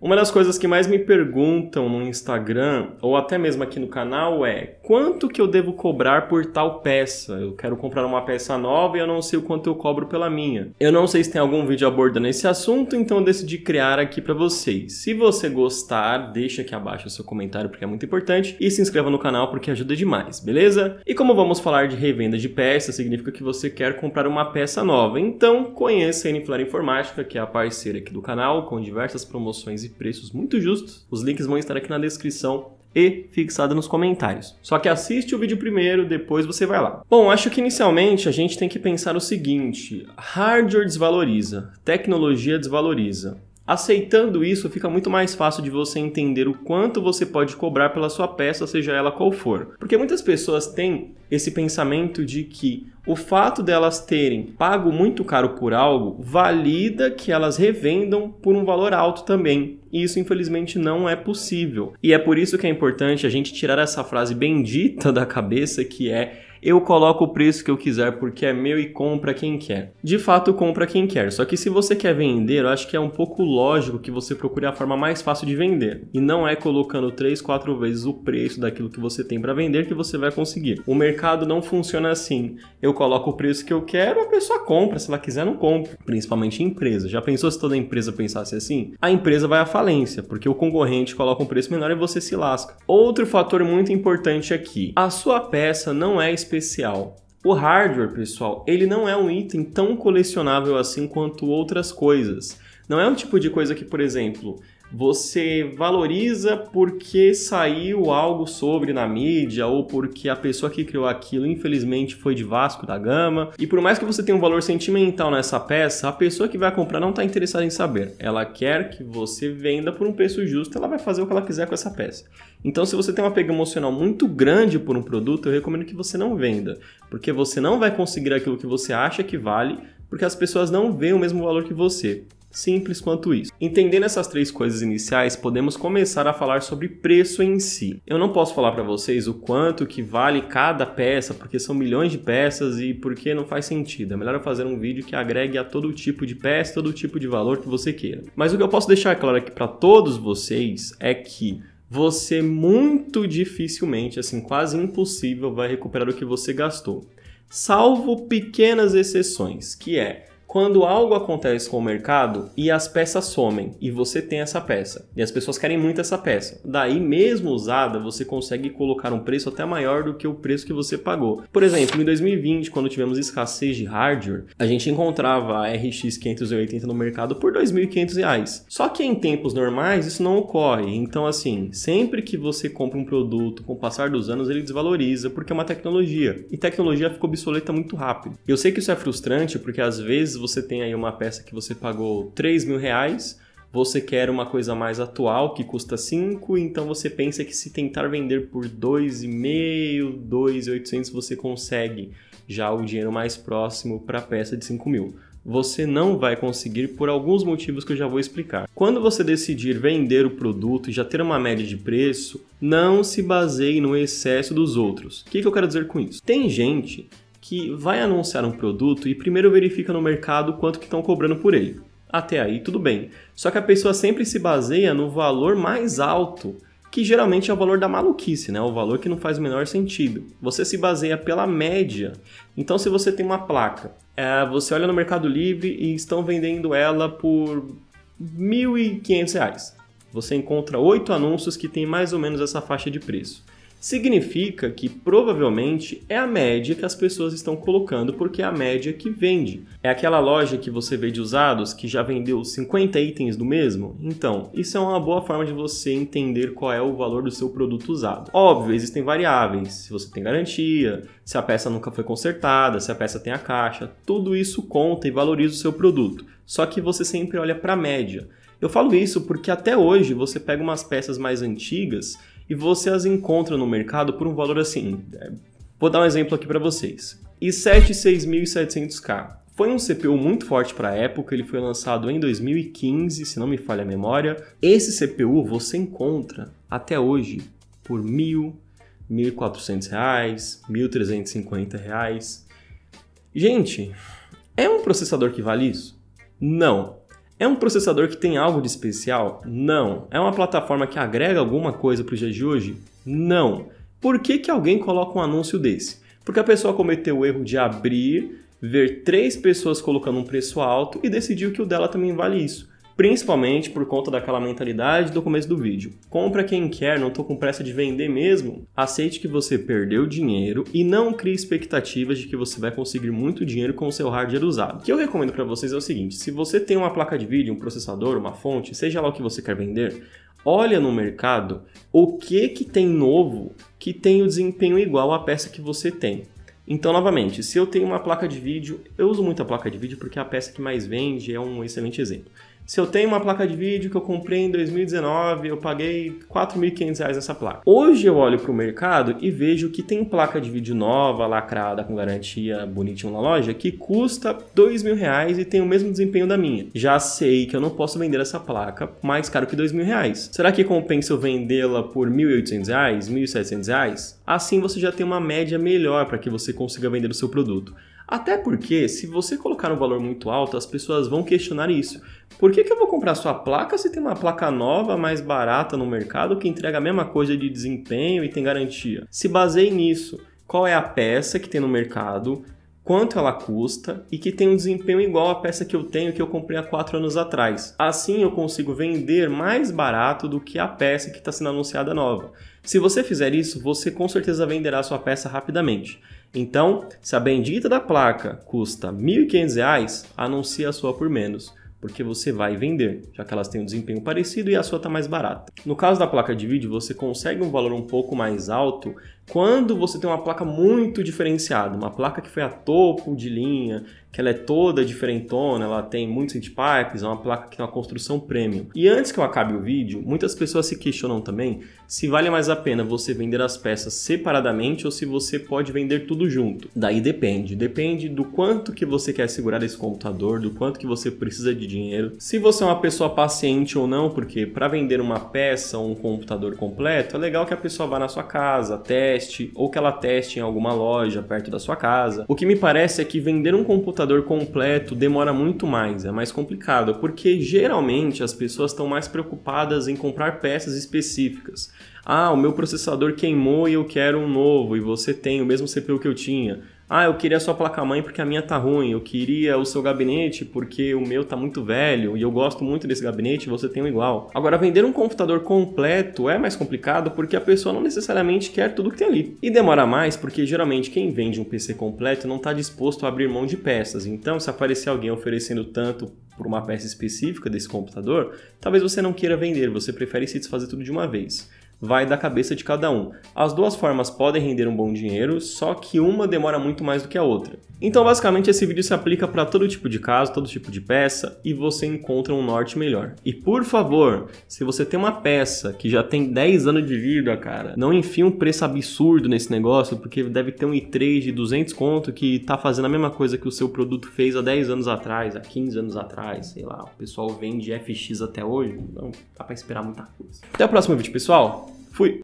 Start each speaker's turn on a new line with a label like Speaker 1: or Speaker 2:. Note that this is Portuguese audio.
Speaker 1: Uma das coisas que mais me perguntam no Instagram, ou até mesmo aqui no canal, é quanto que eu devo cobrar por tal peça? Eu quero comprar uma peça nova e eu não sei o quanto eu cobro pela minha. Eu não sei se tem algum vídeo abordando esse assunto, então eu decidi criar aqui para vocês. Se você gostar, deixa aqui abaixo o seu comentário porque é muito importante e se inscreva no canal porque ajuda demais, beleza? E como vamos falar de revenda de peças, significa que você quer comprar uma peça nova. Então, conheça a Inflar Informática, que é a parceira aqui do canal, com diversas promoções e e preços muito justos. Os links vão estar aqui na descrição e fixado nos comentários. Só que assiste o vídeo primeiro, depois você vai lá. Bom, acho que inicialmente a gente tem que pensar o seguinte: hardware desvaloriza, tecnologia desvaloriza. Aceitando isso, fica muito mais fácil de você entender o quanto você pode cobrar pela sua peça, seja ela qual for. Porque muitas pessoas têm esse pensamento de que o fato delas terem pago muito caro por algo valida que elas revendam por um valor alto também. E isso, infelizmente, não é possível. E é por isso que é importante a gente tirar essa frase bendita da cabeça que é eu coloco o preço que eu quiser porque é meu e compra quem quer. De fato, compra quem quer, só que se você quer vender, eu acho que é um pouco lógico que você procure a forma mais fácil de vender. E não é colocando 3, 4 vezes o preço daquilo que você tem para vender que você vai conseguir. O mercado não funciona assim. Eu coloco o preço que eu quero, a pessoa compra, se ela quiser não compra, principalmente empresa. Já pensou se toda empresa pensasse assim? A empresa vai à falência, porque o concorrente coloca um preço menor e você se lasca. Outro fator muito importante aqui, é a sua peça não é específica especial. O hardware, pessoal, ele não é um item tão colecionável assim quanto outras coisas. Não é um tipo de coisa que, por exemplo, você valoriza porque saiu algo sobre na mídia ou porque a pessoa que criou aquilo infelizmente foi de Vasco da Gama. E por mais que você tenha um valor sentimental nessa peça, a pessoa que vai comprar não está interessada em saber. Ela quer que você venda por um preço justo, ela vai fazer o que ela quiser com essa peça. Então, se você tem uma pega emocional muito grande por um produto, eu recomendo que você não venda, porque você não vai conseguir aquilo que você acha que vale, porque as pessoas não veem o mesmo valor que você. Simples quanto isso. Entendendo essas três coisas iniciais, podemos começar a falar sobre preço em si. Eu não posso falar para vocês o quanto que vale cada peça, porque são milhões de peças e porque não faz sentido. É melhor eu fazer um vídeo que agregue a todo tipo de peça, todo tipo de valor que você queira. Mas o que eu posso deixar claro aqui para todos vocês é que você muito dificilmente, assim, quase impossível, vai recuperar o que você gastou. Salvo pequenas exceções, que é quando algo acontece com o mercado e as peças somem e você tem essa peça e as pessoas querem muito essa peça, daí mesmo usada você consegue colocar um preço até maior do que o preço que você pagou. Por exemplo, em 2020, quando tivemos escassez de hardware, a gente encontrava a RX 580 no mercado por R$ 2.500. Só que em tempos normais isso não ocorre. Então assim, sempre que você compra um produto, com o passar dos anos ele desvaloriza porque é uma tecnologia e tecnologia ficou obsoleta muito rápido. Eu sei que isso é frustrante porque às vezes você tem aí uma peça que você pagou 3 mil reais, você quer uma coisa mais atual que custa 5, então você pensa que se tentar vender por 2,5, 2,800 você consegue já o dinheiro mais próximo para a peça de 5 mil. Você não vai conseguir por alguns motivos que eu já vou explicar. Quando você decidir vender o produto e já ter uma média de preço, não se baseie no excesso dos outros. O que, que eu quero dizer com isso? Tem gente que vai anunciar um produto e primeiro verifica no mercado quanto que estão cobrando por ele. Até aí tudo bem. Só que a pessoa sempre se baseia no valor mais alto, que geralmente é o valor da maluquice, né? O valor que não faz o menor sentido. Você se baseia pela média. Então, se você tem uma placa, é, você olha no Mercado Livre e estão vendendo ela por R$ 1.500. Você encontra oito anúncios que tem mais ou menos essa faixa de preço significa que provavelmente é a média que as pessoas estão colocando porque é a média que vende. É aquela loja que você vê de usados que já vendeu 50 itens do mesmo? Então, isso é uma boa forma de você entender qual é o valor do seu produto usado. Óbvio, existem variáveis, se você tem garantia, se a peça nunca foi consertada, se a peça tem a caixa, tudo isso conta e valoriza o seu produto. Só que você sempre olha para a média. Eu falo isso porque até hoje você pega umas peças mais antigas e você as encontra no mercado por um valor assim. É, vou dar um exemplo aqui para vocês. i7 6700K. Foi um CPU muito forte para a época, ele foi lançado em 2015, se não me falha a memória. Esse CPU você encontra até hoje por mil, R$ 1.400, R$ 1.350. Gente, é um processador que vale isso? Não, é um processador que tem algo de especial? Não. É uma plataforma que agrega alguma coisa para o dia de hoje? Não. Por que, que alguém coloca um anúncio desse? Porque a pessoa cometeu o erro de abrir, ver três pessoas colocando um preço alto e decidiu que o dela também vale isso principalmente por conta daquela mentalidade do começo do vídeo. Compra quem quer, não tô com pressa de vender mesmo. Aceite que você perdeu dinheiro e não crie expectativas de que você vai conseguir muito dinheiro com o seu hardware usado. O que eu recomendo para vocês é o seguinte, se você tem uma placa de vídeo, um processador, uma fonte, seja lá o que você quer vender, olha no mercado o que que tem novo que tem o desempenho igual à peça que você tem. Então, novamente, se eu tenho uma placa de vídeo, eu uso muito a placa de vídeo porque é a peça que mais vende é um excelente exemplo. Se eu tenho uma placa de vídeo que eu comprei em 2019, eu paguei 4.500 reais nessa placa. Hoje eu olho para o mercado e vejo que tem placa de vídeo nova, lacrada, com garantia, bonitinha na loja, que custa 2 mil reais e tem o mesmo desempenho da minha. Já sei que eu não posso vender essa placa mais caro que 2 mil reais. Será que compensa eu vendê-la por 1.800 reais, 1.700 reais? Assim você já tem uma média melhor para que você consiga vender o seu produto. Até porque, se você colocar um valor muito alto, as pessoas vão questionar isso. Por que, que eu vou comprar sua placa se tem uma placa nova, mais barata no mercado, que entrega a mesma coisa de desempenho e tem garantia? Se baseie nisso. Qual é a peça que tem no mercado, quanto ela custa e que tem um desempenho igual à peça que eu tenho que eu comprei há 4 anos atrás. Assim eu consigo vender mais barato do que a peça que está sendo anunciada nova. Se você fizer isso, você com certeza venderá sua peça rapidamente. Então, se a bendita da placa custa R$ 1.500, anuncie a sua por menos, porque você vai vender, já que elas têm um desempenho parecido e a sua está mais barata. No caso da placa de vídeo, você consegue um valor um pouco mais alto quando você tem uma placa muito diferenciada, uma placa que foi a topo de linha, que ela é toda diferentona, ela tem muitos pipes, é uma placa que tem uma construção premium. E antes que eu acabe o vídeo, muitas pessoas se questionam também se vale mais a pena você vender as peças separadamente ou se você pode vender tudo junto. Daí depende, depende do quanto que você quer segurar esse computador, do quanto que você precisa de dinheiro, se você é uma pessoa paciente ou não, porque para vender uma peça ou um computador completo, é legal que a pessoa vá na sua casa, teste, teste ou que ela teste em alguma loja perto da sua casa. O que me parece é que vender um computador completo demora muito mais, é mais complicado, porque geralmente as pessoas estão mais preocupadas em comprar peças específicas. Ah, o meu processador queimou e eu quero um novo, e você tem o mesmo CPU que eu tinha. Ah, eu queria a sua placa-mãe porque a minha tá ruim. Eu queria o seu gabinete porque o meu tá muito velho e eu gosto muito desse gabinete você tem um igual. Agora, vender um computador completo é mais complicado porque a pessoa não necessariamente quer tudo que tem ali. E demora mais porque geralmente quem vende um PC completo não está disposto a abrir mão de peças. Então, se aparecer alguém oferecendo tanto por uma peça específica desse computador, talvez você não queira vender, você prefere se desfazer tudo de uma vez vai da cabeça de cada um. As duas formas podem render um bom dinheiro, só que uma demora muito mais do que a outra. Então, basicamente, esse vídeo se aplica para todo tipo de caso, todo tipo de peça e você encontra um norte melhor. E por favor, se você tem uma peça que já tem 10 anos de vida, cara, não enfie um preço absurdo nesse negócio, porque deve ter um i3 de 200 conto que tá fazendo a mesma coisa que o seu produto fez há 10 anos atrás, há 15 anos atrás, sei lá. O pessoal vende FX até hoje, não dá para esperar muita coisa. Até o próximo vídeo, pessoal. Fui!